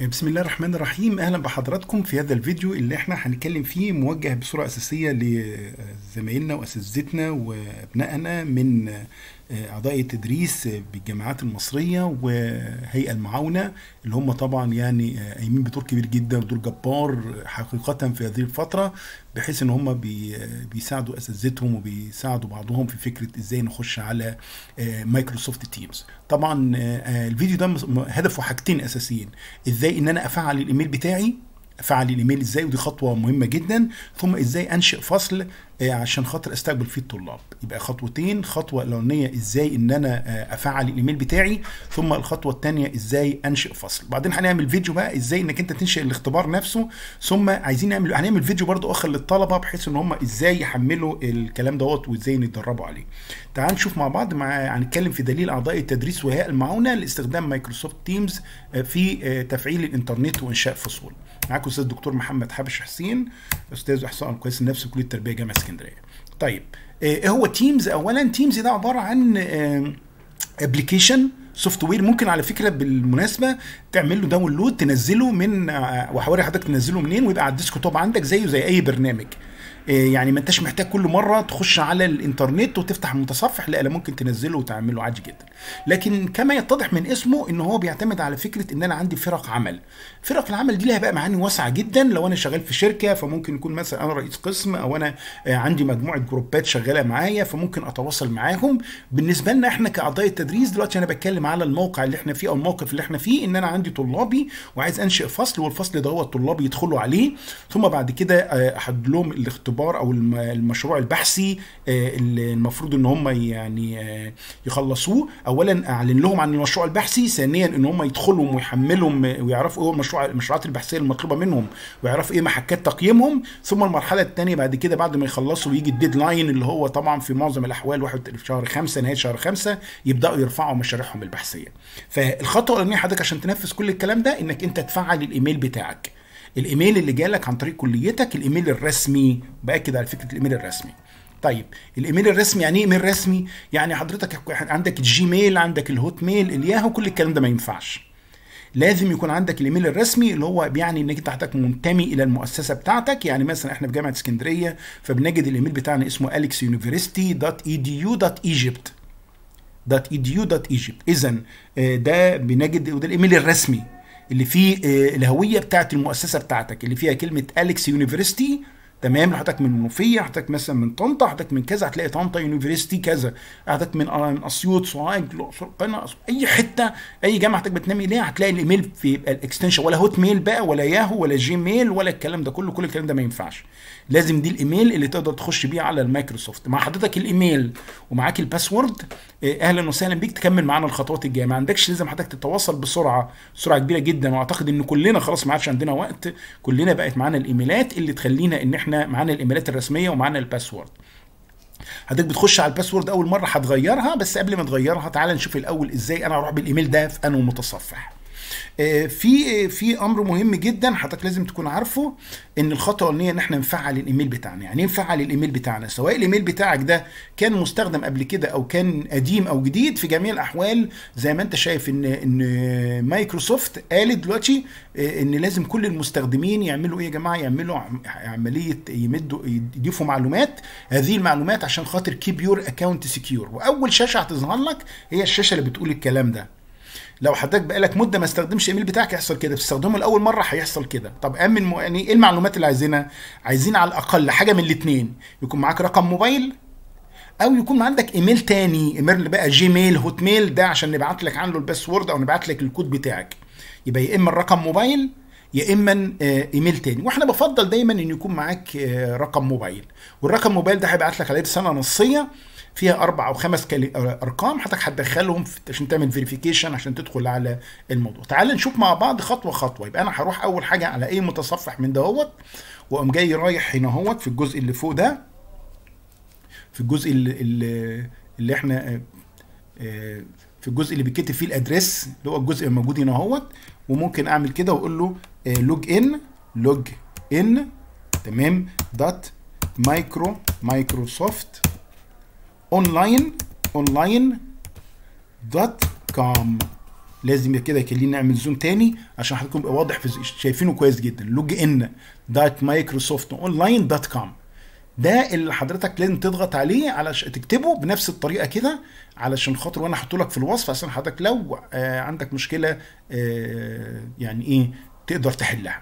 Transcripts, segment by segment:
إيه، بسم الله الرحمن الرحيم اهلا بحضراتكم في هذا الفيديو اللي احنا هنتكلم فيه موجه بصوره اساسيه لزمايلنا واساتذتنا وابنائنا من اعضاء التدريس بالجامعات المصريه وهيئه المعاونه اللي هم طبعا يعني قايمين بدور كبير جدا ودور جبار حقيقه في هذه الفتره بحيث ان هم بيساعدوا اساتذتهم وبيساعدوا بعضهم في فكره ازاي نخش على مايكروسوفت آه، تيمز طبعا آه، آه، الفيديو ده هدفه حاجتين اساسيين ازاي ان انا افعل الايميل بتاعي افعل الايميل ازاي ودي خطوه مهمه جدا ثم ازاي انشئ فصل آه، عشان خاطر استقبل فيه الطلاب يبقى خطوتين خطوه الاولانيه ازاي ان انا آه، افعل الايميل بتاعي ثم الخطوه الثانيه ازاي انشئ فصل بعدين هنعمل فيديو بقى ازاي انك انت تنشئ الاختبار نفسه ثم عايزين نعمل هنعمل فيديو برضو اخر للطلبه بحيث ان هم ازاي يحملوا الكلام دوت وازاي نتدربوا عليه تعال نشوف مع بعض مع هنتكلم في دليل اعضاء التدريس وهيئه المعاونه لاستخدام مايكروسوفت تيمز آه، في تفعيل الانترنت وانشاء فصول معاكم الاستاذ الدكتور محمد حبش حسين استاذ احصاء النفس في بكليه التربيه جامعه اسكندريه طيب آه، ايه هو تيمز اولا تيمز ده عباره عن ابلكيشن سوفت وير ممكن على فكره بالمناسبه تعمل له داونلود تنزله من آه، وحواري حضرتك تنزله منين ويبقى على الديسك توب عندك زيه زي اي برنامج آه، يعني ما انتش محتاج كل مره تخش على الانترنت وتفتح المتصفح لا ممكن تنزله وتعمله عادي جدا لكن كما يتضح من اسمه ان هو بيعتمد على فكره ان انا عندي فرق عمل فرق العمل دي لها بقى معاني واسعه جدا لو انا شغال في شركه فممكن يكون مثلا انا رئيس قسم او انا آه، عندي مجموعه جروبات شغاله معايا فممكن اتواصل معاهم بالنسبه لنا احنا كاعضاء التدريس دلوقتي انا بتكلم على الموقع اللي احنا فيه او الموقف اللي احنا فيه ان انا عندي طلابي وعايز انشئ فصل والفصل ده هو الطلاب يدخلوا عليه ثم بعد كده آه، احدد لهم الاخت الاختبار او المشروع البحثي آه، اللي المفروض ان هم يعني آه، يخلصوه اولا اعلن لهم عن المشروع البحثي ثانيا ان هم يدخلوا ويحملوا ويعرفوا ايه المشروع المشروعات البحثيه المطلوبه منهم ويعرفوا ايه محكات تقييمهم ثم المرحله الثانيه بعد كده بعد ما يخلصوا ويجي الديدلاين اللي هو طبعا في معظم الاحوال واحد في شهر خمسة نهايه شهر خمسة يبداوا يرفعوا مشاريعهم البحثيه فالخطوه الاولانيه حضرتك عشان تنفذ كل الكلام ده انك انت تفعل الايميل بتاعك الايميل اللي جالك عن طريق كليتك الايميل الرسمي باكد على فكره الايميل الرسمي طيب الايميل الرسمي يعني ايه ايميل رسمي يعني حضرتك عندك الجيميل عندك الهوت ميل الياهو كل الكلام ده ما ينفعش لازم يكون عندك الايميل الرسمي اللي هو بيعني انك حضرتك منتمي الى المؤسسه بتاعتك يعني مثلا احنا في جامعه اسكندريه فبنجد الايميل بتاعنا اسمه اليكس يونيفرستي دوت اي دي يو دوت ايجيبت دوت اي دي يو دوت ايجيبت اذا ده بنجد وده الايميل الرسمي اللي فيه آه، الهويه بتاعه المؤسسه بتاعتك اللي فيها كلمه اليكس يونيفرستي تمام حضرتك من منوفيه حضرتك مثلا من طنطا حضرتك من كذا هتلاقي طنطا يونيفرستي كذا حضرتك من اسيوط سوهاج الاقصر قنا اي حته اي جامعه حضرتك بتنمي ليها هتلاقي الايميل في الاكستنشن ولا هوت ميل بقى ولا ياهو ولا جيميل ولا الكلام ده كله كل الكلام ده ما ينفعش لازم دي الايميل اللي تقدر تخش بيه على المايكروسوفت مع حضرتك الايميل ومعاك الباسورد آه، اهلا وسهلا بيك تكمل معانا الخطوات الجايه ما عندكش لازم حضرتك تتواصل بسرعه سرعه كبيره جدا واعتقد ان كلنا خلاص ما عادش عندنا وقت كلنا بقت معانا الايميلات اللي تخلينا ان احنا معانا الايميلات الرسميه ومعانا الباسورد حضرتك بتخش على الباسورد اول مره هتغيرها بس قبل ما تغيرها تعال نشوف الاول ازاي انا اروح بالايميل ده في انه متصفح آه، في آه، في امر مهم جدا حضرتك لازم تكون عارفه ان الخطوه الاولانيه ان احنا نفعل الايميل بتاعنا يعني ايه نفعل الايميل بتاعنا سواء الايميل بتاعك ده كان مستخدم قبل كده او كان قديم او جديد في جميع الاحوال زي ما انت شايف ان ان مايكروسوفت قالت دلوقتي آه، ان لازم كل المستخدمين يعملوا ايه يا جماعه يعملوا عمليه يمدوا يضيفوا معلومات هذه المعلومات عشان خاطر كيب يور اكونت سكيور واول شاشه هتظهر لك هي الشاشه اللي بتقول الكلام ده لو حضرتك بقالك مده ما استخدمش الايميل بتاعك يحصل كده بتستخدمه لاول مره هيحصل كده طب امن م... يعني ايه المعلومات اللي عايزينها عايزين على الاقل حاجه من الاثنين يكون معاك رقم موبايل او يكون عندك ايميل تاني ايميل بقى جيميل هوت ميل ده عشان نبعت لك عنه الباسورد او نبعت لك الكود بتاعك يبقى يا اما الرقم موبايل يا اما آه، ايميل تاني واحنا بفضل دايما ان يكون معاك آه، رقم موبايل والرقم موبايل ده هيبعت لك عليه رساله نصيه فيها اربع او خمس ارقام حضرتك هتدخلهم عشان تعمل فيريفيكيشن عشان تدخل على الموضوع تعال نشوف مع بعض خطوه خطوه يبقى انا هروح اول حاجه على اي متصفح من دهوت واقوم جاي رايح هنا اهوت في الجزء اللي فوق ده في الجزء اللي, اللي احنا آه، آه، في الجزء اللي بيتكتب فيه الادريس اللي هو الجزء الموجود هنا اهوت وممكن اعمل كده واقول له لوج ان لوج ان تمام دوت مايكرو مايكروسوفت اونلاين اونلاين دوت كوم لازم كده يخليني نعمل زوم تاني عشان حضرتك يبقى واضح في شايفينه كويس جدا لوج ان دوت مايكروسوفت اونلاين دوت كوم ده اللي حضرتك لازم تضغط عليه علشان تكتبه بنفس الطريقه كده علشان خاطر وانا احطه لك في الوصف عشان حضرتك لو آه، عندك مشكله آه، يعني ايه تقدر تحلها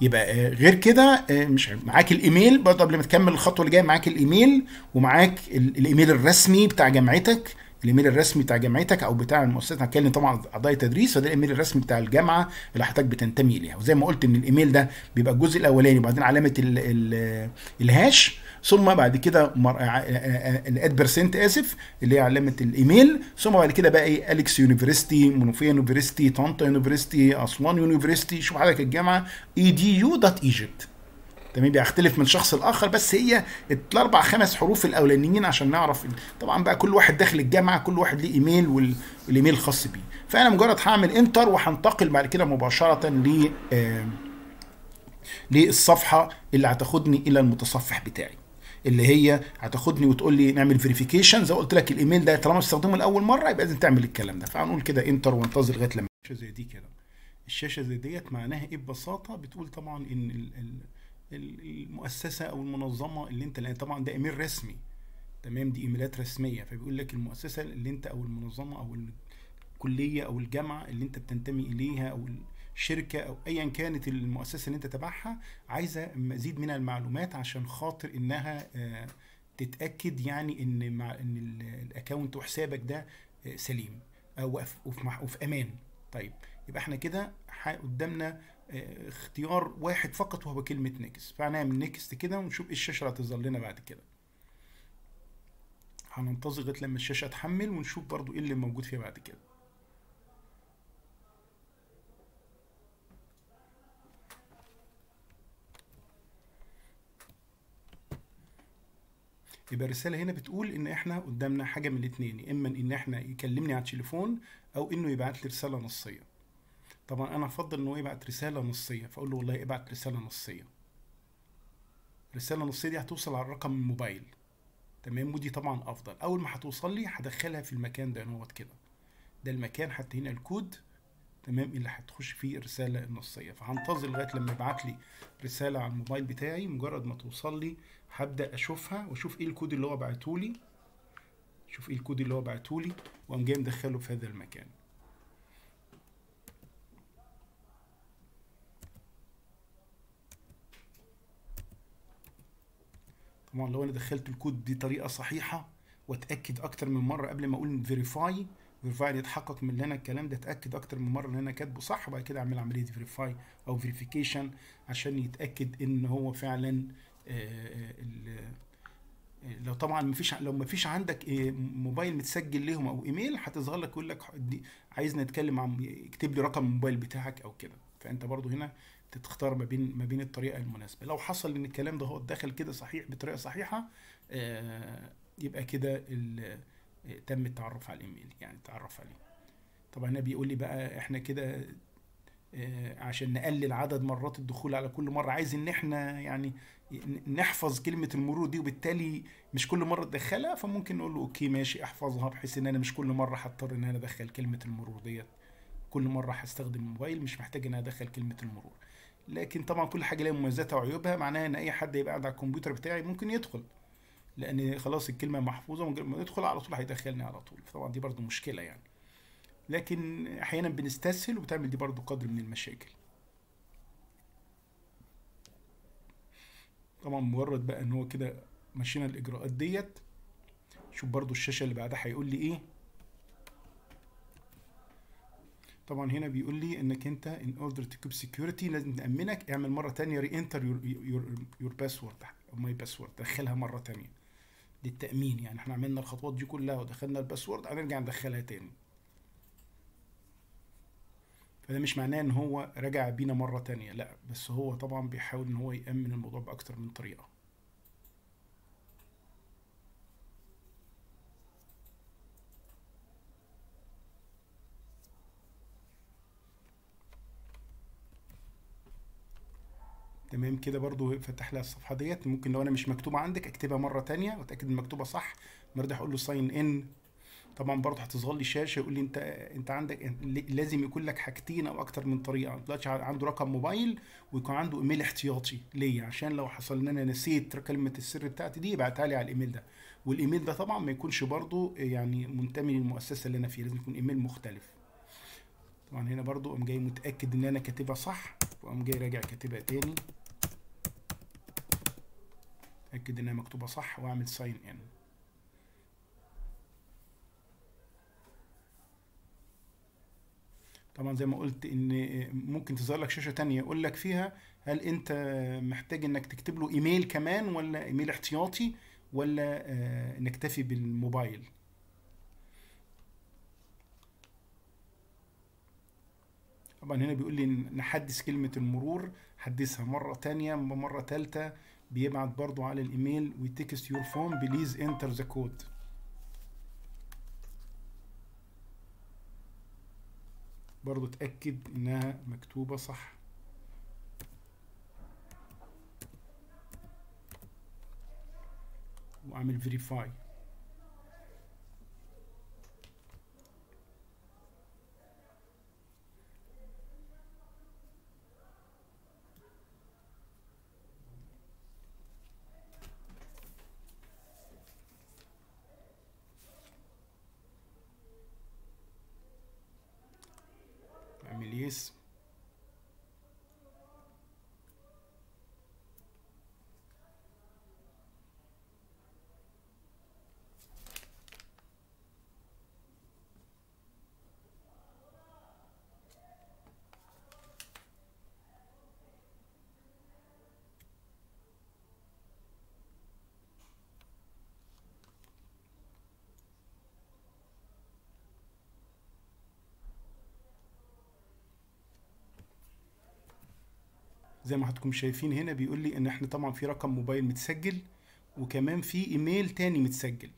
يبقى آه، غير كده آه، مش معاك الايميل برضه قبل ما تكمل الخطوه اللي جايه معاك الايميل ومعاك الايميل الرسمي بتاع جامعتك الايميل الرسمي بتاع جامعتك او بتاع المؤسسه هتكلم طبعا اعضاء تدريس فده الايميل الرسمي بتاع الجامعه اللي حضرتك بتنتمي اليها وزي ما قلت ان الايميل ده بيبقى الجزء الاولاني وبعدين علامه الـ الـ الهاش ثم بعد كده الاد بيرسنت اسف اللي هي علامه الايميل ثم بعد كده بقى ايه اليكس يونيفرستي منوفيه يونيفرستي طنطا يونيفرستي اسوان يونيفرستي شوف حضرتك الجامعه اي دي يو دوت ايجيبت تمام بيختلف من شخص لاخر بس هي الاربع خمس حروف الاولانيين عشان نعرف طبعا بقى كل واحد داخل الجامعه كل واحد ليه ايميل والايميل الخاص بيه فانا مجرد هعمل انتر وهنتقل بعد كده مباشره ل للصفحه اللي هتاخدني الى المتصفح بتاعي اللي هي هتاخدني وتقول لي نعمل فيريفيكيشن زي قلت لك الايميل ده طالما استخدمه لاول مره يبقى لازم تعمل الكلام ده فهنقول كده انتر وانتظر لغايه لما الشاشه زي دي كده الشاشه زي ديت معناها ايه ببساطه بتقول طبعا ان ال ال المؤسسه او المنظمه اللي انت لان طبعا ده ايميل رسمي تمام دي ايميلات رسميه فبيقول لك المؤسسه اللي انت او المنظمه او الكليه او الجامعه اللي انت بتنتمي اليها او الشركه او ايا كانت المؤسسه اللي انت تبعها عايزه مزيد من المعلومات عشان خاطر انها آه، تتاكد يعني ان مع ان الاكونت وحسابك ده آه، سليم او وفي امان طيب يبقى احنا كده قدامنا اختيار واحد فقط وهو كلمة نيكست فهنعمل نيكست كده ونشوف ايه الشاشة اللي هتظهر لنا بعد كده هننتظر لغاية لما الشاشة تحمل ونشوف برضو ايه اللي موجود فيها بعد كده يبقى الرساله هنا بتقول ان احنا قدامنا حاجه من الاتنين يا اما ان احنا يكلمني على التليفون او انه يبعت لي رساله نصيه طبعا انا افضل ان هو يبعت رساله نصيه فاقول له والله ابعت رساله نصيه الرساله النصيه دي هتوصل على الرقم الموبايل تمام ودي طبعا افضل اول ما هتوصل لي هدخلها في المكان ده نوت كده ده المكان حتى هنا الكود تمام اللي هتخش فيه الرساله النصيه فهنتظر لغايه لما يبعت لي رساله على الموبايل بتاعي مجرد ما توصل لي هبدا اشوفها واشوف ايه الكود اللي هو بعته لي شوف ايه الكود اللي هو بعته لي واقوم جاي مدخله في هذا المكان طبعا لو انا دخلت الكود بطريقه صحيحه واتاكد اكتر من مره قبل ما اقول فيريفاي فيريفاي يتحقق من اللي انا الكلام ده اتاكد اكتر من مره ان انا كاتبه صح وبعد كده اعمل عمليه فيريفاي او فيريفيكيشن عشان يتاكد ان هو فعلا آه، آه، آه، لو طبعا مفيش لو مفيش عندك موبايل متسجل ليهم او ايميل هتظهر لك يقول لك عايزنا نتكلم عن اكتب لي رقم الموبايل بتاعك او كده فانت برضو هنا تختار ما بين ما بين الطريقه المناسبه لو حصل ان الكلام ده هو دخل كده صحيح بطريقه صحيحه آه، يبقى كده آه، تم التعرف على الايميل يعني التعرف عليه طبعا هنا بيقول لي بقى احنا كده آه، عشان نقلل عدد مرات الدخول على كل مره عايز ان احنا يعني نحفظ كلمه المرور دي وبالتالي مش كل مره تدخلها فممكن نقول له اوكي ماشي احفظها بحيث ان انا مش كل مره هضطر ان انا ادخل كلمه المرور ديت كل مره هستخدم الموبايل مش محتاج ان ادخل كلمه المرور لكن طبعا كل حاجه ليها مميزاتها وعيوبها معناها ان اي حد يبقى قاعد على الكمبيوتر بتاعي ممكن يدخل لان خلاص الكلمه محفوظه من غير ما يدخل على طول هيدخلني على طول طبعا دي برضو مشكله يعني لكن احيانا بنستسهل وبتعمل دي برضو قدر من المشاكل طبعا مجرد بقى ان هو كده مشينا الاجراءات ديت شوف برضو الشاشه اللي بعدها هيقول لي ايه طبعا هنا بيقول لي انك انت ان اوردر تو كيب سكيورتي لازم نامنك اعمل مره ثانيه ري انتر يور باسورد ماي باسورد دخلها مره ثانيه للتامين يعني احنا عملنا الخطوات دي كلها ودخلنا الباسورد هنرجع ندخلها تاني فده مش معناه ان هو رجع بينا مره تانية لا بس هو طبعا بيحاول ان هو يامن الموضوع باكتر من طريقه تمام كده برضو فتح لها الصفحه ديت ممكن لو انا مش مكتوبه عندك اكتبها مره تانية واتاكد ان مكتوبه صح مرضى اقول له ساين ان طبعا برضه هتظهر لي الشاشه يقول لي انت انت عندك لازم يكون لك حاجتين او اكتر من طريقه ما يطلعش عنده رقم موبايل ويكون عنده ايميل احتياطي ليا عشان لو حصل ان انا نسيت كلمه السر بتاعتي دي يبعتها لي على الايميل ده والايميل ده طبعا ما يكونش برضه يعني منتمي للمؤسسه اللي انا فيها لازم يكون ايميل مختلف طبعا هنا برضه قام جاي متاكد ان انا كاتبها صح وقام جاي راجع كاتبها تاني اتاكد انها مكتوبه صح واعمل ساين ان طبعا زي ما قلت ان ممكن تظهر لك شاشه تانية يقول لك فيها هل انت محتاج انك تكتب له ايميل كمان ولا ايميل احتياطي ولا آه، نكتفي بالموبايل طبعا هنا بيقول لي نحدث كلمة المرور حدثها مرة تانية مرة تالتة بيبعت برضو على الايميل وي text your form please enter the code برضو تأكد انها مكتوبة صح واعمل verify زي ما حضراتكم شايفين هنا بيقول لي ان احنا طبعا في رقم موبايل متسجل وكمان في ايميل تاني متسجل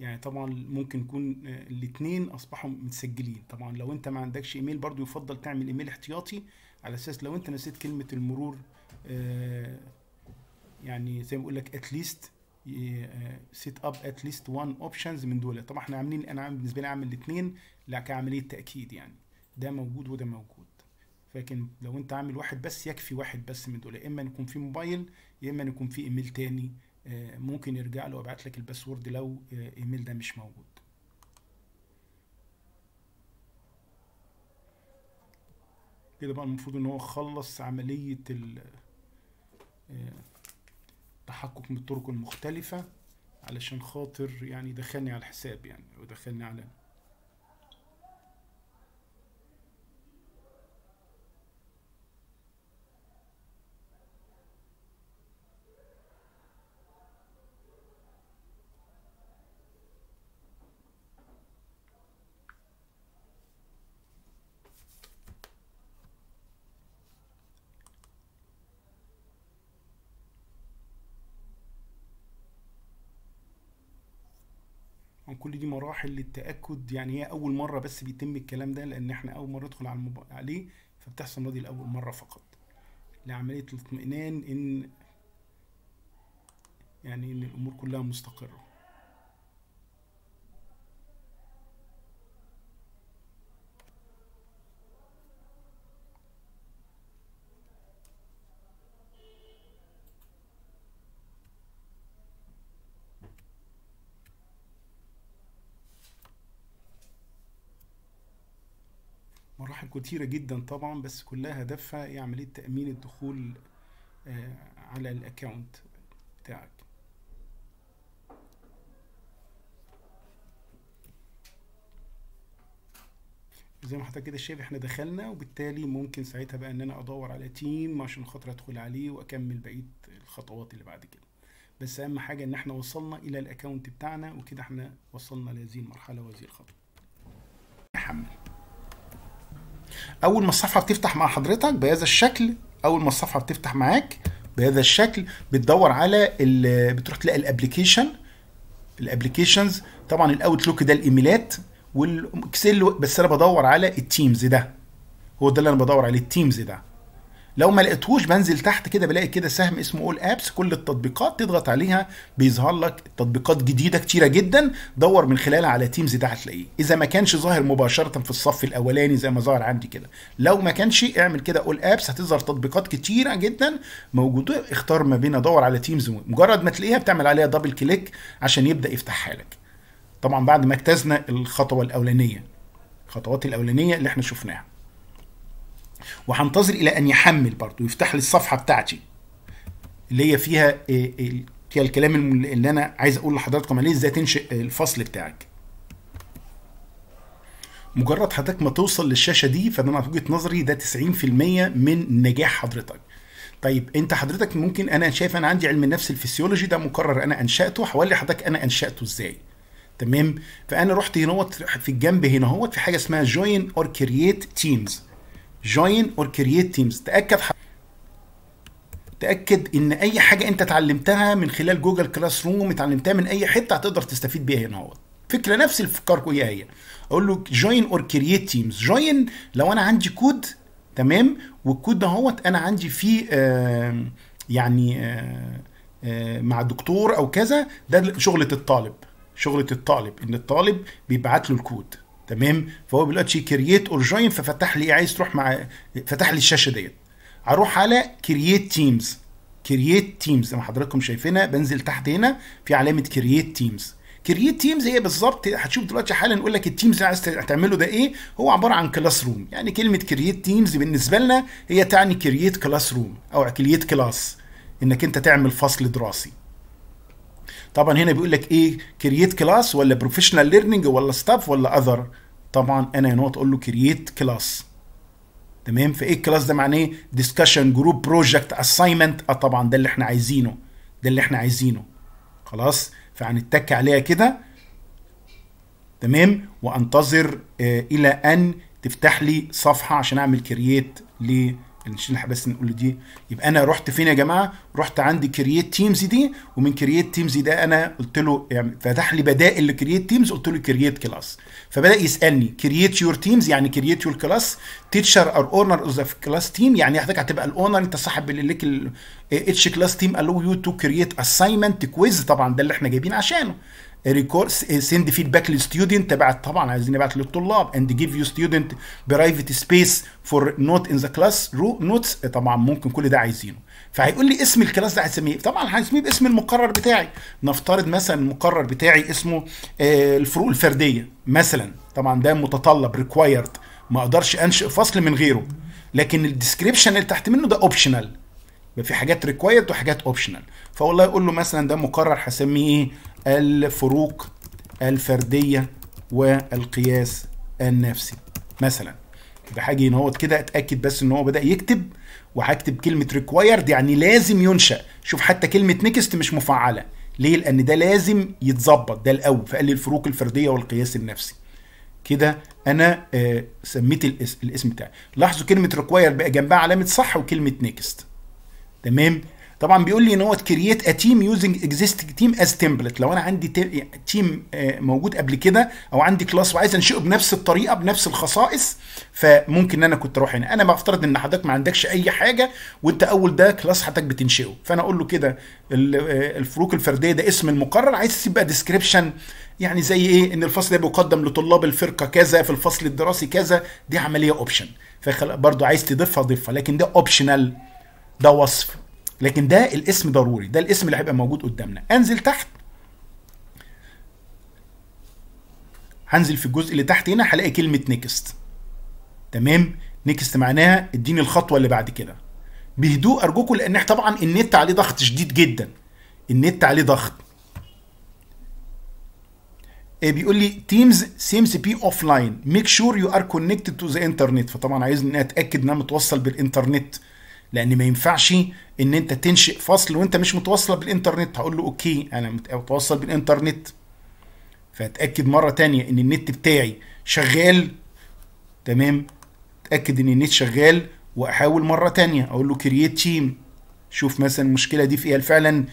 يعني طبعا ممكن يكون آه، الاثنين اصبحوا متسجلين طبعا لو انت ما عندكش ايميل برضو يفضل تعمل ايميل احتياطي على اساس لو انت نسيت كلمه المرور آه، يعني زي ما بقول لك اتليست سيت اب اتليست وان اوبشنز من دول طبعا احنا عاملين انا بالنسبه لي عامل الاثنين كعمليه تاكيد يعني ده موجود وده موجود لكن لو انت عامل واحد بس يكفي واحد بس من دول يا اما يكون في موبايل يا اما يكون في ايميل تاني آه، ممكن يرجع له وابعت لك الباسورد لو آه، ايميل ده مش موجود كده بقى المفروض ان هو خلص عملية التحقق آه، من الطرق المختلفة علشان خاطر يعني دخلني على الحساب يعني ودخلني على كل دي مراحل للتاكد يعني هي اول مره بس بيتم الكلام ده لان احنا اول مره ندخل على المب... عليه فبتحصل دي لاول مره فقط لعمليه الاطمئنان ان يعني ان الامور كلها مستقره كتيرة جدا طبعا بس كلها هدفها هي عملية تأمين الدخول آه، على الاكونت بتاعك زي ما حضرتك كده شايف احنا دخلنا وبالتالي ممكن ساعتها بقى ان انا ادور على تيم عشان خاطر ادخل عليه واكمل بقيه الخطوات اللي بعد كده بس اهم حاجه ان احنا وصلنا الى الاكونت بتاعنا وكده احنا وصلنا لهذه المرحله وهذه الخطوه نحمل اول ما الصفحه بتفتح مع حضرتك بهذا الشكل اول ما الصفحه بتفتح معاك بهذا الشكل بتدور على آه، بتروح تلاقي الابلكيشن الابلكيشنز طبعا الاوتلوك ده الايميلات والاكسل بس انا بدور على التيمز ده هو ده اللي انا بدور عليه التيمز ده لو ما لقيتهوش بنزل تحت كده بلاقي كده سهم اسمه اول ابس كل التطبيقات تضغط عليها بيظهر لك تطبيقات جديده كتيره جدا دور من خلالها على تيمز ده هتلاقيه اذا ما كانش ظاهر مباشره في الصف الاولاني زي ما ظهر عندي كده لو ما كانش اعمل كده اول ابس هتظهر تطبيقات كتيره جدا موجوده اختار ما بين دور على تيمز مجرد ما تلاقيها بتعمل عليها دبل كليك عشان يبدا يفتحها لك طبعا بعد ما اجتزنا الخطوه الاولانيه الخطوات الاولانيه اللي احنا شفناها وهنتظر الى ان يحمل برضو يفتح لي الصفحه بتاعتي اللي هي فيها آه، آه، فيها الكلام اللي انا عايز اقول لحضراتكم عليه ازاي تنشئ آه، الفصل بتاعك مجرد حضرتك ما توصل للشاشه دي فده في وجهه نظري ده 90% من نجاح حضرتك طيب انت حضرتك ممكن انا شايف انا عندي علم النفس الفسيولوجي ده مقرر انا انشاته هقول لحضرتك انا انشاته ازاي تمام فانا رحت هنا في الجنب هنا في حاجه اسمها جوين اور كرييت تيمز join or create teams تأكد ح... تأكد إن أي حاجة أنت اتعلمتها من خلال جوجل كلاس روم اتعلمتها من أي حتة هتقدر تستفيد بيها هنا اهوت فكرة نفس الافكار هي هي أقول له join or create teams join لو أنا عندي كود تمام والكود ده هوت أنا عندي فيه آه يعني آه آه مع دكتور أو كذا ده شغلة الطالب شغلة الطالب إن الطالب بيبعت له الكود تمام فهو دلوقتي كرييت اور جوين ففتح لي عايز تروح مع فتح لي الشاشه ديت هروح على كرييت تيمز كرييت تيمز زي ما حضراتكم شايفينها بنزل تحت هنا في علامه كرييت تيمز كرييت تيمز هي بالظبط هتشوف دلوقتي حالا نقول لك التيمز اللي عايز تعمله ده ايه هو عباره عن كلاس روم يعني كلمه كرييت تيمز بالنسبه لنا هي تعني كرييت كلاس روم او كرييت كلاس انك انت تعمل فصل دراسي طبعا هنا بيقول لك ايه كرييت كلاس ولا بروفيشنال ليرنينج ولا ستاف ولا اذر طبعا انا هنا اقول له كرييت كلاس تمام فايه الكلاس ده معناه ديسكشن جروب بروجكت اساينمنت اه طبعا ده اللي احنا عايزينه ده اللي احنا عايزينه خلاص فهنتك عليها كده تمام وانتظر آه الى ان تفتح لي صفحه عشان اعمل كرييت ل نشيل بس نقول دي يبقى انا رحت فين يا جماعه رحت عندي كرييت تيمز دي ومن كرييت تيمز ده انا قلت له يعني فتح لي بدائل لكرييت تيمز قلت له كرييت كلاس فبدا يسالني كرييت يور تيمز يعني كرييت يور كلاس تيتشر اور اونر اوف ذا كلاس تيم يعني حضرتك هتبقى الاونر انت صاحب اللي ليك اتش كلاس تيم الو يو تو كرييت اساينمنت كويز طبعا ده اللي احنا جايبين عشانه ريكورس سند فيدباك للستودنت تبعت طبعا عايزين نبعت للطلاب اند جيف يو ستودنت برايفت سبيس فور نوت ان ذا كلاس رو نوتس طبعا ممكن كل ده عايزينه فهيقول لي اسم الكلاس ده هسميه طبعا هسميه باسم المقرر بتاعي نفترض مثلا المقرر بتاعي اسمه آه، الفروق الفرديه مثلا طبعا ده متطلب ريكوايرد ما اقدرش انشئ فصل من غيره لكن الديسكريبشن اللي تحت منه ده اوبشنال في حاجات ريكوايرد وحاجات اوبشنال فوالله يقول له مثلا ده مقرر هسميه ايه الفروق الفرديه والقياس النفسي مثلا بحاجه ان هو كده اتاكد بس ان هو بدا يكتب وهكتب كلمه ريكوايرد يعني لازم ينشا شوف حتى كلمه نيكست مش مفعله ليه لان ده لازم يتظبط ده الاول فقال لي الفروق الفرديه والقياس النفسي كده انا آه سميت الاسم, بتاعي لاحظوا كلمه ريكوايرد بقى جنبها علامه صح وكلمه نيكست تمام طبعا بيقول لي ان هو كرييت ا تيم يوزنج اكزيستنج تيم از تمبلت لو انا عندي تيم آه، موجود قبل كده او عندي كلاس وعايز انشئه بنفس الطريقه بنفس الخصائص فممكن ان انا كنت اروح هنا انا بفترض ان حضرتك ما عندكش اي حاجه وانت اول ده كلاس حضرتك بتنشئه فانا اقول له كده آه، الفروق الفرديه ده اسم المقرر عايز تسيب بقى ديسكريبشن يعني زي ايه ان الفصل ده بيقدم لطلاب الفرقه كذا في الفصل الدراسي كذا دي عمليه اوبشن فبرضه عايز تضيفها ضيفها لكن ده اوبشنال ده وصف لكن ده الاسم ضروري ده الاسم اللي هيبقى موجود قدامنا انزل تحت هنزل في الجزء اللي تحت هنا هلاقي كلمه نيكست تمام نيكست معناها اديني الخطوه اللي بعد كده بهدوء ارجوكم لان طبعا النت عليه ضغط شديد جدا النت عليه ضغط آه، بيقول لي تيمز سيمز بي اوف لاين ميك شور يو ار كونكتد تو ذا انترنت فطبعا عايزني اتاكد ان انا متوصل بالانترنت لان ما ينفعش ان انت تنشئ فصل وانت مش متواصله بالانترنت هقول له اوكي انا متواصل بالانترنت فاتاكد مره تانية ان النت بتاعي شغال تمام اتاكد ان النت شغال واحاول مره تانية اقول له كرييت تيم شوف مثلا المشكله دي في ايه فعلا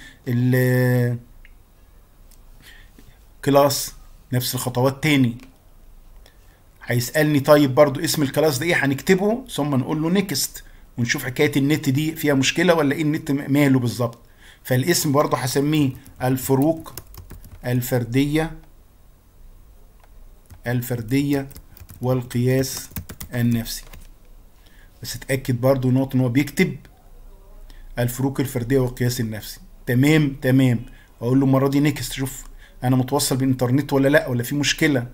كلاس نفس الخطوات تاني هيسالني طيب برضو اسم الكلاس ده ايه هنكتبه ثم نقول له نيكست ونشوف حكايه النت دي فيها مشكله ولا ايه النت ماله بالظبط فالاسم برضه هسميه الفروق الفرديه الفرديه والقياس النفسي بس اتاكد برضه نقطه ان هو بيكتب الفروق الفرديه والقياس النفسي تمام تمام اقول له المره دي نكست شوف انا متوصل بالانترنت ولا لا ولا في مشكله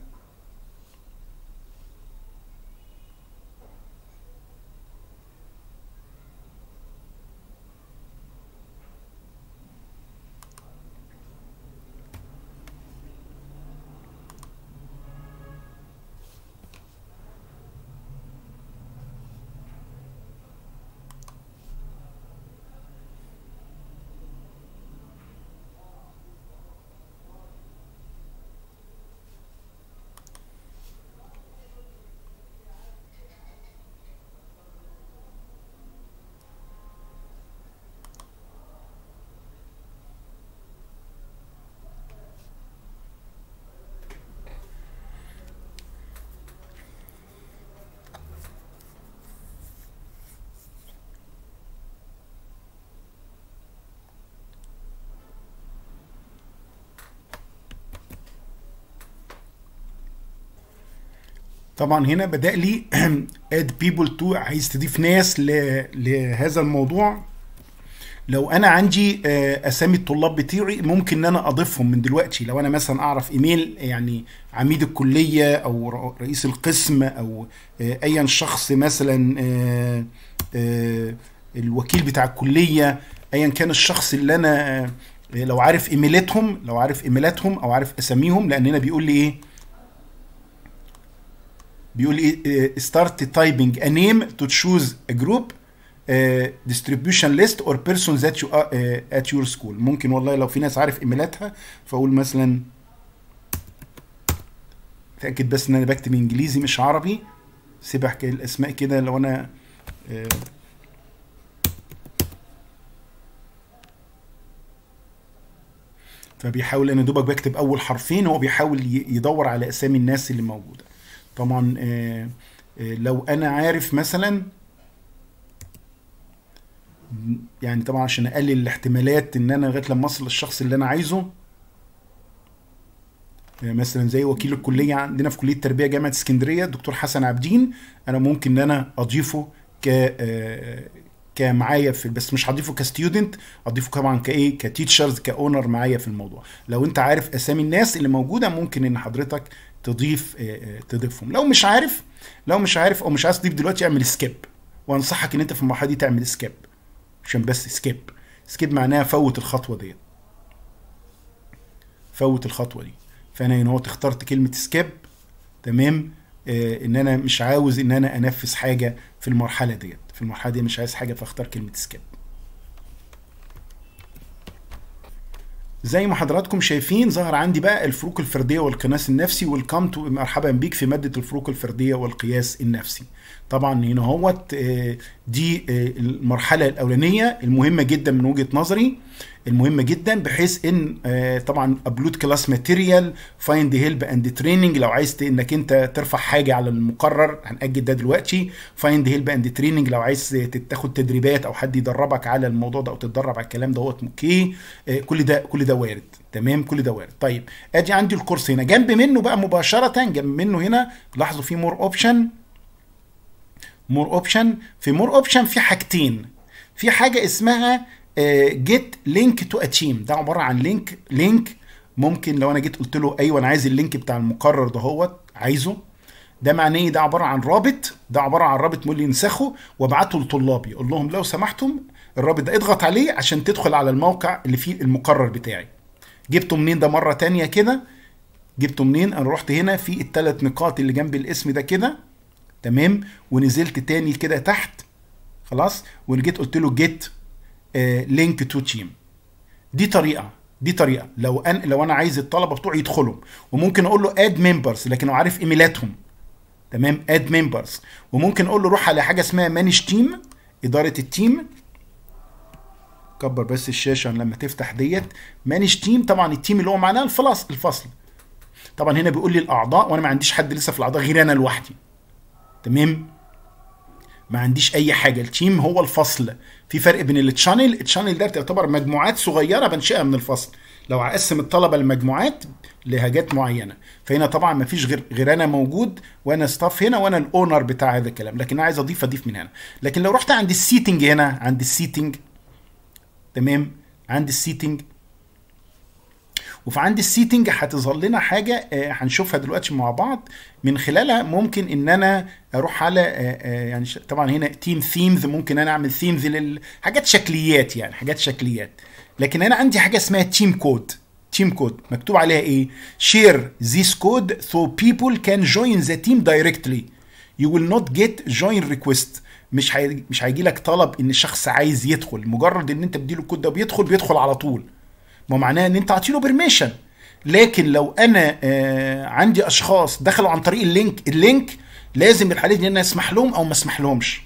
طبعا هنا بدأ لي اد بيبل تو عايز تضيف ناس لهذا الموضوع لو انا عندي آه، اسامي الطلاب بتوعي ممكن ان انا اضيفهم من دلوقتي لو انا مثلا اعرف ايميل يعني عميد الكليه او رئيس القسم او آه، ايا شخص مثلا آه، الوكيل بتاع الكليه ايا كان الشخص اللي انا لو عارف ايميلاتهم لو عارف ايميلاتهم او عارف اساميهم لان هنا بيقول لي ايه بيقول إيه،, ايه start typing a name to choose a group uh, distribution list or persons that you are, آه، uh, إيه، at your school ممكن والله لو في ناس عارف ايميلاتها فاقول مثلا اتاكد بس ان انا بكتب انجليزي مش عربي سيب احكي الاسماء كده لو انا آه، فبيحاول انا دوبك بكتب اول حرفين هو بيحاول يدور على اسامي الناس اللي موجوده طبعا آه، آه، لو انا عارف مثلا يعني طبعا عشان اقلل الاحتمالات ان انا لغايه لما اصل للشخص اللي انا عايزه آه، مثلا زي وكيل الكليه عندنا في كليه التربيه جامعه اسكندريه الدكتور حسن عابدين انا ممكن ان انا اضيفه ك كمعايا في بس مش هضيفه كستيودنت اضيفه طبعا كايه كتيتشرز كاونر معايا في الموضوع لو انت عارف اسامي الناس اللي موجوده ممكن ان حضرتك تضيف آه، آه، تضيفهم لو مش عارف لو مش عارف او مش عايز تضيف دلوقتي اعمل سكيب وانصحك ان انت في المرحله دي تعمل سكيب عشان بس سكيب سكيب معناها فوت الخطوه ديت فوت الخطوه دي فانا هنا هو اخترت كلمه سكيب تمام آه ان انا مش عاوز ان انا انفذ حاجه في المرحله ديت في المرحله دي مش عايز حاجه فاختار كلمه سكيب زي ما حضراتكم شايفين ظهر عندي بقى الفروق الفرديه والقياس النفسي والكم تو مرحبا بيك في ماده الفروق الفرديه والقياس النفسي طبعا هنا اهوت آه، دي آه، المرحله الاولانيه المهمه جدا من وجهه نظري المهمه جدا بحيث ان آه، طبعا ابلود كلاس ماتيريال فايند هيلب اند تريننج لو عايز انك انت ترفع حاجه على المقرر هنأجل ده دلوقتي فايند هيلب اند تريننج لو عايز تاخد تدريبات او حد يدربك على الموضوع ده او تتدرب على الكلام دوت اوكي آه، كل ده كل ده وارد تمام كل ده وارد طيب ادي عندي الكورس هنا جنب منه بقى مباشره جنب منه هنا لاحظوا في مور اوبشن مور اوبشن في مور اوبشن في حاجتين في حاجه اسمها جيت لينك تو اتشيم ده عباره عن لينك لينك ممكن لو انا جيت قلت له ايوه انا عايز اللينك بتاع المقرر ده هو عايزه ده معناه ده عباره عن رابط ده عباره عن رابط مول ينسخه وابعته لطلابي اقول لهم لو سمحتم الرابط ده اضغط عليه عشان تدخل على الموقع اللي فيه المقرر بتاعي جبته منين ده مره تانية كده جبته منين انا رحت هنا في الثلاث نقاط اللي جنب الاسم ده كده تمام ونزلت تاني كده تحت خلاص وجيت قلت له جيت لينك تو تيم دي طريقه دي طريقه لو انا لو انا عايز الطلبه بتوعي يدخلوا وممكن اقول له اد ممبرز لكن هو عارف ايميلاتهم تمام اد ممبرز وممكن اقول له روح على حاجه اسمها مانج تيم اداره التيم كبر بس الشاشه لما تفتح ديت مانج تيم طبعا التيم اللي هو معناه الفصل الفصل طبعا هنا بيقول لي الاعضاء وانا ما عنديش حد لسه في الاعضاء غير انا لوحدي تمام ما عنديش اي حاجه التيم هو الفصل في فرق بين التشانل التشانل ده تعتبر مجموعات صغيره بنشئها من الفصل لو هقسم الطلبه لمجموعات لهجات معينه فهنا طبعا ما فيش غير غير انا موجود وانا ستاف هنا وانا الاونر بتاع هذا الكلام لكن انا عايز اضيف اضيف من هنا لكن لو رحت عند السيتنج هنا عند السيتنج تمام عند السيتنج وفي عند السيتنج هتظهر لنا حاجه آه، هنشوفها دلوقتي مع بعض من خلالها ممكن ان انا اروح على آه، آه، يعني طبعا هنا تيم ثيمز ممكن انا اعمل ثيمز للحاجات شكليات يعني حاجات شكليات لكن انا عندي حاجه اسمها تيم كود تيم كود مكتوب عليها ايه شير ذيس كود سو people كان جوين ذا تيم دايركتلي يو ويل نوت جيت جوين ريكويست مش حي... مش هيجي لك طلب ان شخص عايز يدخل مجرد ان انت بديله الكود ده بيدخل بيدخل على طول ما معناه ان انت له برميشن لكن لو انا آه عندي اشخاص دخلوا عن طريق اللينك اللينك لازم الحاله دي ان انا اسمح لهم او ما اسمحلهمش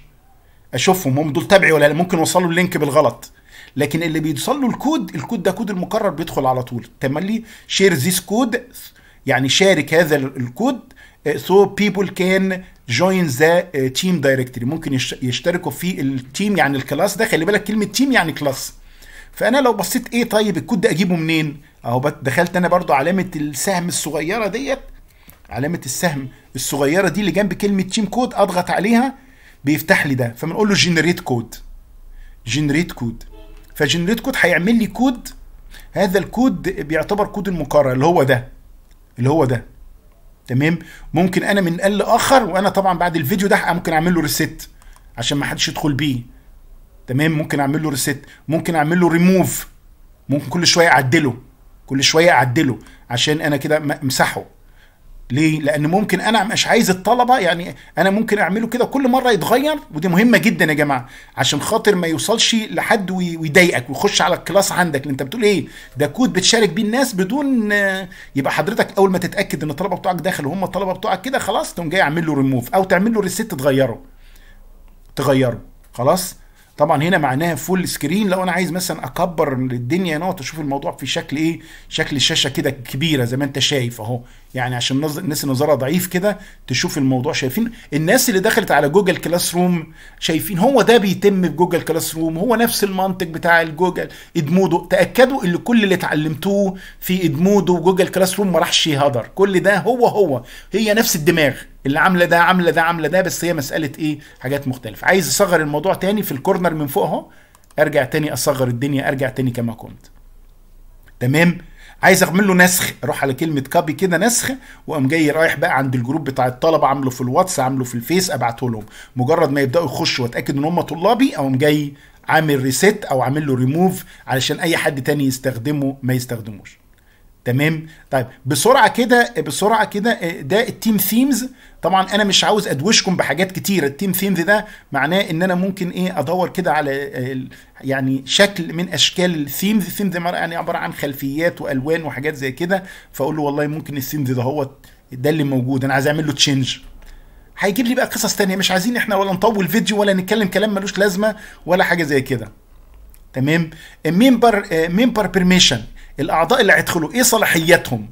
اشوفهم هم دول تبعي ولا ممكن وصلوا اللينك بالغلط لكن اللي بيوصل له الكود الكود ده كود المكرر بيدخل على طول تملي شير ذيس كود يعني شارك هذا الكود سو بيبل كان جوين ذا تيم دايركتري ممكن يشتركوا في التيم يعني الكلاس ده خلي بالك كلمه تيم يعني كلاس فانا لو بصيت ايه طيب الكود ده اجيبه منين اهو دخلت انا برضو علامه السهم الصغيره ديت علامه السهم الصغيره دي اللي جنب كلمه تيم كود اضغط عليها بيفتح لي ده فبنقول له جنريت كود جنريت كود فجنريت كود هيعمل لي كود هذا الكود بيعتبر كود المقارنه اللي هو ده اللي هو ده تمام ممكن انا من قال لاخر وانا طبعا بعد الفيديو ده ممكن اعمل له ريست عشان ما حدش يدخل بيه تمام ممكن اعمل له ريست ممكن اعمل له ريموف ممكن كل شويه اعدله كل شويه اعدله عشان انا كده امسحه ليه؟ لأن ممكن أنا مش عايز الطلبة يعني أنا ممكن أعمله كده كل مرة يتغير ودي مهمة جدا يا جماعة عشان خاطر ما يوصلش لحد ويضايقك ويخش على الكلاس عندك اللي أنت بتقول إيه؟ ده كود بتشارك بيه الناس بدون يبقى حضرتك أول ما تتأكد إن الطلبة بتوعك دخلوا وهم الطلبة بتوعك كده خلاص تقوم جاي عامل له ريموف أو تعمل له ريست تغيره تغيره خلاص؟ طبعا هنا معناها فول سكرين لو انا عايز مثلا اكبر الدنيا نقط اشوف الموضوع في شكل ايه شكل الشاشه كده كبيره زي ما انت شايف اهو يعني عشان الناس نظرها ضعيف كده تشوف الموضوع شايفين الناس اللي دخلت على جوجل كلاس روم شايفين هو ده بيتم في جوجل كلاس روم هو نفس المنطق بتاع الجوجل ادمودو تاكدوا ان كل اللي اتعلمتوه في ادمودو وجوجل كلاس روم ما راحش هدر كل ده هو هو هي نفس الدماغ اللي عامله ده عامله ده عامله ده بس هي مساله ايه حاجات مختلفه عايز اصغر الموضوع تاني في الكورنر من فوق اهو ارجع تاني اصغر الدنيا ارجع تاني كما كنت تمام عايز اعمل له نسخ اروح على كلمه كابي كده نسخ واقوم جاي رايح بقى عند الجروب بتاع الطلبه عامله في الواتس عامله في الفيس ابعته لهم مجرد ما يبداوا يخشوا واتاكد ان هم طلابي اقوم جاي عامل ريسيت او عامل له ريموف علشان اي حد تاني يستخدمه ما يستخدموش تمام طيب بسرعه كده بسرعه كده آه، ده التيم ثيمز طبعا انا مش عاوز ادوشكم بحاجات كتير التيم ثيمز ده معناه ان انا ممكن ايه ادور كده على آه، يعني شكل من اشكال الثيمز الثيمز يعني عباره عن خلفيات والوان وحاجات زي كده فاقول له والله ممكن الثيمز ده هو ده اللي موجود انا عايز اعمل له تشينج هيجيب لي بقى قصص تانية مش عايزين احنا ولا نطول فيديو ولا نتكلم كلام ملوش لازمه ولا حاجه زي كده تمام ممبر ممبر بيرميشن الاعضاء اللي هيدخلوا ايه صلاحياتهم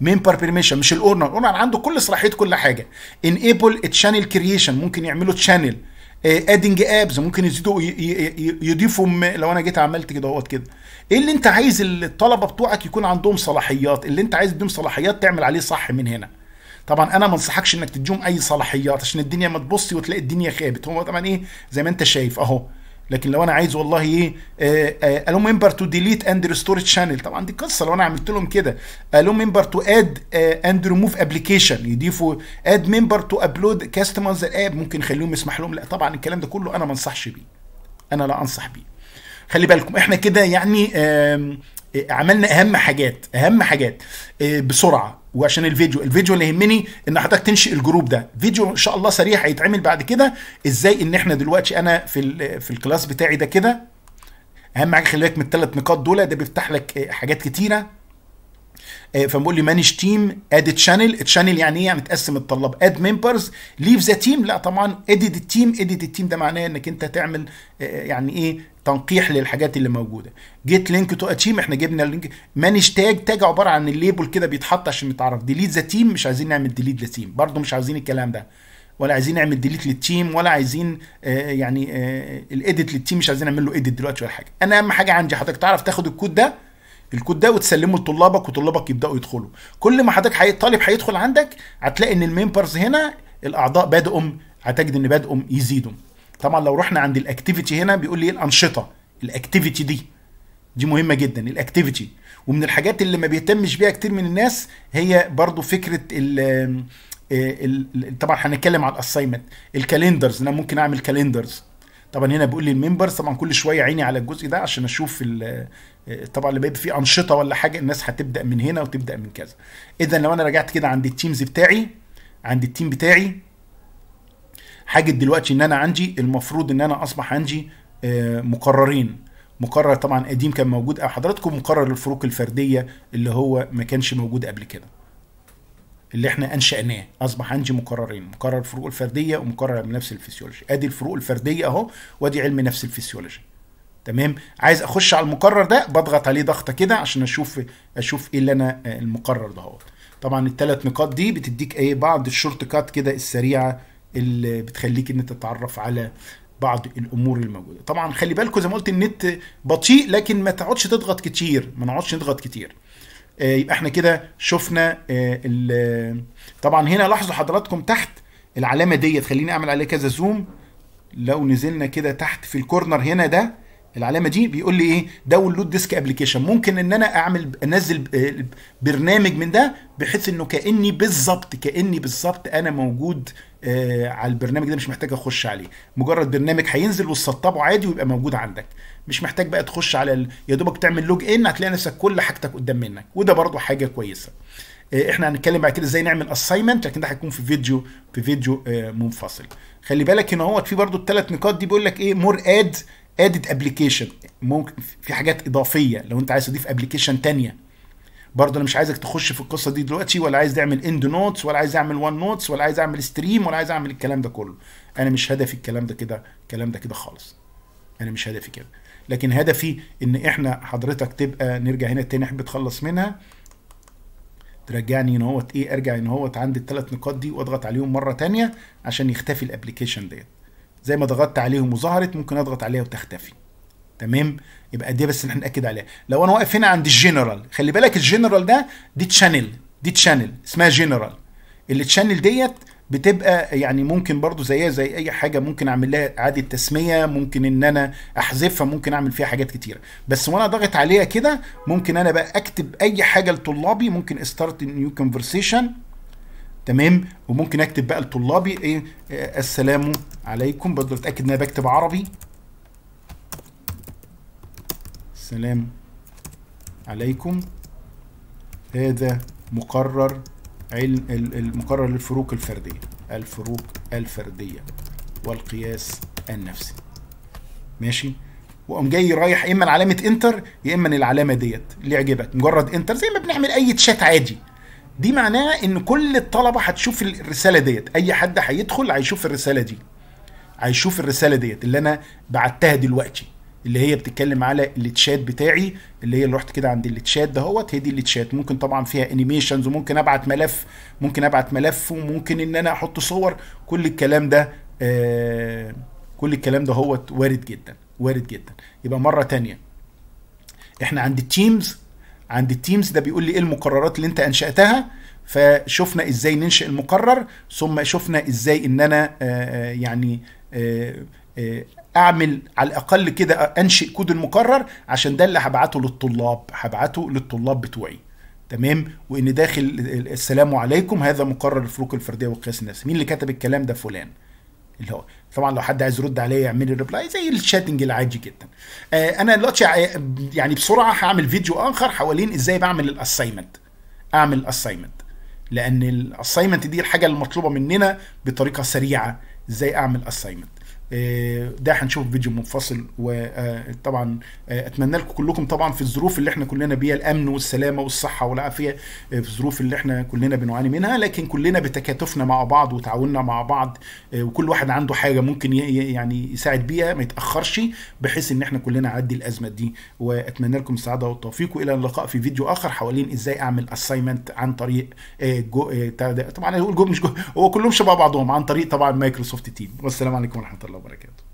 بار بيرميشن مش الاونر الاونر عنده كل صلاحيه كل حاجه انيبل تشانل كرييشن ممكن يعملوا تشانل ادنج ابز ممكن يزيدوا يضيفوا لو انا جيت عملت كده اهوت كده ايه اللي انت عايز الطلبه بتوعك يكون عندهم صلاحيات اللي انت عايز تديهم صلاحيات تعمل عليه صح من هنا طبعا انا ما انصحكش انك تديهم اي صلاحيات عشان الدنيا ما تبصي وتلاقي الدنيا خابت هو طبعا ايه زي ما انت شايف اهو لكن لو انا عايز والله ايه آه، آه، الو ممبر تو ديليت اند ريستور شانل طبعا دي قصه لو انا عملت لهم كده الو ممبر تو اد اند ريموف ابلكيشن يضيفوا اد ممبر تو ابلود كاستمرز اب ممكن يخليهم يسمح لهم لا طبعا الكلام ده كله انا ما انصحش بيه انا لا انصح بيه خلي بالكم احنا كده يعني عملنا اهم حاجات اهم حاجات آه، بسرعه وعشان الفيديو الفيديو اللي يهمني ان حضرتك تنشئ الجروب ده فيديو ان شاء الله سريع هيتعمل بعد كده ازاي ان احنا دلوقتي انا في في الكلاس بتاعي ده كده اهم حاجه خلي بالك من الثلاث نقاط دول ده بيفتح لك آه، حاجات كتيره آه، فبنقول لي مانج تيم اد تشانل تشانل يعني ايه يعني تقسم الطلاب اد ممبرز ليف ذا تيم لا طبعا اديت التيم اديت التيم ده معناه انك انت تعمل آه، آه، يعني ايه تنقيح للحاجات اللي موجوده جيت لينك تو تيم احنا جبنا اللينك مانج تاج تاج عباره عن الليبل كده بيتحط عشان نتعرف ديليت ذا تيم مش عايزين نعمل ديليت ذا تيم برده مش عايزين الكلام ده ولا عايزين نعمل ديليت للتيم ولا عايزين آه يعني آه الايديت للتيم مش عايزين نعمل له ايديت دلوقتي ولا حاجه انا اهم حاجه عندي حضرتك تعرف تاخد الكود ده الكود ده وتسلمه لطلابك وطلابك يبداوا يدخلوا كل ما حضرتك حي... طالب هيدخل عندك هتلاقي ان الممبرز هنا الاعضاء بادئوا هتجد ان بادئوا يزيدوا طبعا لو رحنا عند الاكتيفيتي هنا بيقول لي إيه؟ الانشطه الاكتيفيتي دي دي مهمه جدا الاكتيفيتي ومن الحاجات اللي ما بيهتمش بيها كتير من الناس هي برضو فكره ال آه، طبعا هنتكلم على الاساينمنت الكالندرز انا ممكن اعمل كالندرز طبعا هنا بيقول لي المنبر طبعا كل شويه عيني على الجزء ده عشان اشوف آه، طبعا اللي بيبقى فيه انشطه ولا حاجه الناس هتبدا من هنا وتبدا من كذا اذا لو انا رجعت كده عند التيمز بتاعي عند التيم بتاعي حاجه دلوقتي ان انا عندي المفروض ان انا اصبح عندي آه، مقررين مقرر طبعا قديم كان موجود او حضراتكم مقرر الفروق الفرديه اللي هو ما كانش موجود قبل كده اللي احنا انشاناه اصبح عندي مقررين مقرر الفروق الفرديه ومقرر علم نفس الفسيولوجي ادي الفروق الفرديه اهو وادي علم نفس الفسيولوجي تمام عايز اخش على المقرر ده بضغط عليه ضغطه كده عشان اشوف اشوف ايه اللي انا آه، المقرر ده هو طبعا الثلاث نقاط دي بتديك ايه بعض الشورت كات كده السريعه اللي بتخليك ان تتعرف على بعض الامور الموجوده طبعا خلي بالكم زي ما قلت النت بطيء لكن ما تقعدش تضغط كتير ما نقعدش نضغط كتير آه، يبقى احنا كده شفنا آه، طبعا هنا لاحظوا حضراتكم تحت العلامه ديت خليني اعمل عليه كذا زوم لو نزلنا كده تحت في الكورنر هنا ده العلامه دي بيقول لي ايه داونلود ديسك ابلكيشن ممكن ان انا اعمل انزل آه، برنامج من ده بحيث انه كاني بالظبط كاني بالظبط انا موجود آه على البرنامج ده مش محتاج اخش عليه مجرد برنامج هينزل وتسطبه عادي ويبقى موجود عندك مش محتاج بقى تخش على ال... يا دوبك تعمل لوج ان هتلاقي نفسك كل حاجتك قدام منك وده برضو حاجه كويسه آه احنا هنتكلم بعد كده ازاي نعمل اساينمنت لكن ده هيكون في فيديو في فيديو آه منفصل خلي بالك ان هو في برضو الثلاث نقاط دي بيقول لك ايه مور اد ادد ابلكيشن ممكن في حاجات اضافيه لو انت عايز تضيف ابلكيشن ثانيه برضه انا مش عايزك تخش في القصه دي دلوقتي ولا عايز تعمل اند نوتس ولا عايز اعمل وان نوتس ولا عايز اعمل ستريم ولا عايز اعمل الكلام ده كله انا مش هدفي الكلام ده كده الكلام ده كده خالص انا مش هدفي كده لكن هدفي ان احنا حضرتك تبقى نرجع هنا تاني احب تخلص منها ترجعني ان هو ايه ارجع ان هو عند الثلاث نقاط دي واضغط عليهم مره تانية عشان يختفي الابلكيشن ديت زي ما ضغطت عليهم وظهرت ممكن اضغط عليها وتختفي تمام يبقى دي بس احنا ناكد عليها لو انا واقف هنا عند الجنرال خلي بالك الجنرال ده دي تشانل دي تشانل اسمها جنرال اللي تشانل ديت بتبقى يعني ممكن برضو زيها زي اي حاجه ممكن اعمل لها اعاده تسميه ممكن ان انا احذفها ممكن اعمل فيها حاجات كتيره بس وانا ضاغط عليها كده ممكن انا بقى اكتب اي حاجه لطلابي ممكن ستارت نيو كونفرسيشن تمام وممكن اكتب بقى لطلابي ايه آه، السلام عليكم بقدر اتاكد ان انا بكتب عربي السلام عليكم هذا مقرر علم المقرر للفروق الفردية الفروق الفردية والقياس النفسي ماشي وقام جاي رايح يا اما علامه انتر يا اما العلامه ديت اللي عجبك مجرد انتر زي ما بنعمل اي تشات عادي دي معناها ان كل الطلبه هتشوف الرساله ديت اي حد هيدخل هيشوف الرساله دي هيشوف الرساله ديت اللي انا بعتها دلوقتي اللي هي بتتكلم على التشات بتاعي اللي هي اللي رحت كده عند التشات دهوت هي دي التشات ممكن طبعا فيها انيميشنز وممكن ابعت ملف ممكن ابعت ملف وممكن ان انا احط صور كل الكلام ده آه كل الكلام ده هوت وارد جدا وارد جدا يبقى مره تانية احنا عند التيمز عند التيمز ده بيقول لي ايه المقررات اللي انت انشاتها فشفنا ازاي ننشئ المقرر ثم شفنا ازاي ان انا آه, آه، يعني آه، آه، اعمل على الاقل كده انشئ كود المكرر عشان ده اللي هبعته للطلاب هبعته للطلاب بتوعي تمام وان داخل السلام عليكم هذا مقرر الفروق الفرديه والقياس النفسي مين اللي كتب الكلام ده فلان اللي هو طبعا لو حد عايز يرد عليا يعمل لي ريبلاي زي الشاتنج العادي جدا آه انا دلوقتي يعني بسرعه هعمل فيديو اخر حوالين ازاي بعمل الاساينمنت اعمل الاساينمنت لان الاساينمنت دي الحاجه المطلوبه مننا بطريقه سريعه ازاي اعمل اساينمنت آه، ده هنشوف فيديو منفصل وطبعا آه، اتمنى لكم كلكم طبعا في الظروف اللي احنا كلنا بيها الامن والسلامه والصحه والعافيه آه، في الظروف اللي احنا كلنا بنعاني منها لكن كلنا بتكاتفنا مع بعض وتعاوننا مع بعض وكل واحد عنده حاجه ممكن يعني يساعد بيها ما يتاخرش بحيث ان احنا كلنا نعدي الازمه دي واتمنى لكم السعاده والتوفيق والى اللقاء في فيديو اخر حوالين ازاي اعمل اساينمنت عن طريق جو طبعا هقول جو مش جو هو كلهم شبه بعضهم عن طريق طبعا مايكروسوفت تيم والسلام عليكم ورحمه الله para que